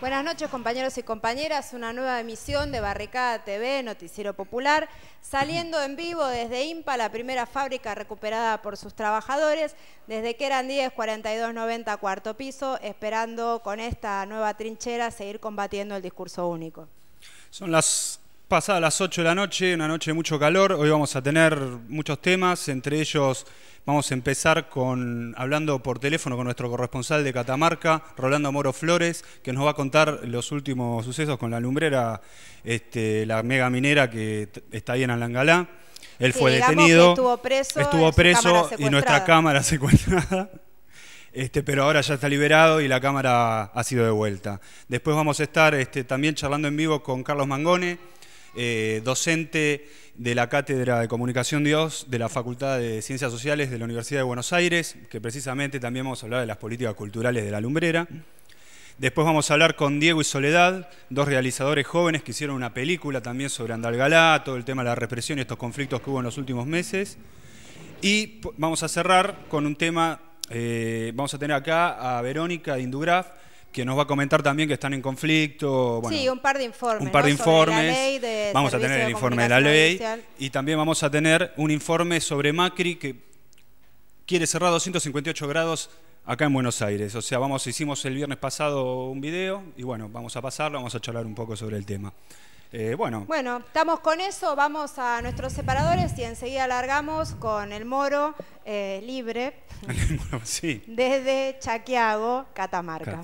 Buenas noches compañeros y compañeras, una nueva emisión de Barricada TV, Noticiero Popular, saliendo en vivo desde IMPA, la primera fábrica recuperada por sus trabajadores, desde que eran 10, 42, 90, cuarto piso, esperando con esta nueva trinchera seguir combatiendo el discurso único. Son las Pasada las 8 de la noche, una noche de mucho calor, hoy vamos a tener muchos temas, entre ellos vamos a empezar con hablando por teléfono con nuestro corresponsal de Catamarca, Rolando Moro Flores, que nos va a contar los últimos sucesos con la lumbrera, este, la mega minera que está ahí en Alangalá. Él fue detenido, estuvo preso, estuvo y nuestra cámara secuestrada. Este, pero ahora ya está liberado y la cámara ha sido devuelta. Después vamos a estar este, también charlando en vivo con Carlos Mangone, eh, docente de la Cátedra de Comunicación Dios de la Facultad de Ciencias Sociales de la Universidad de Buenos Aires, que precisamente también vamos a hablar de las políticas culturales de la lumbrera. Después vamos a hablar con Diego y Soledad, dos realizadores jóvenes que hicieron una película también sobre Andalgalá, todo el tema de la represión y estos conflictos que hubo en los últimos meses. Y vamos a cerrar con un tema, eh, vamos a tener acá a Verónica de Indugraf, que nos va a comentar también que están en conflicto. Bueno, sí, un par de informes. Un par de informes. vamos a tener el informe de la ley y también vamos a tener un informe sobre Macri que quiere cerrar 258 grados acá en Buenos Aires. O sea, vamos, hicimos el viernes pasado un video y bueno, vamos a pasarlo, vamos a charlar un poco sobre el tema. Eh, bueno. bueno, estamos con eso, vamos a nuestros separadores y enseguida largamos con el moro eh, libre sí. desde Chaquiago, Catamarca.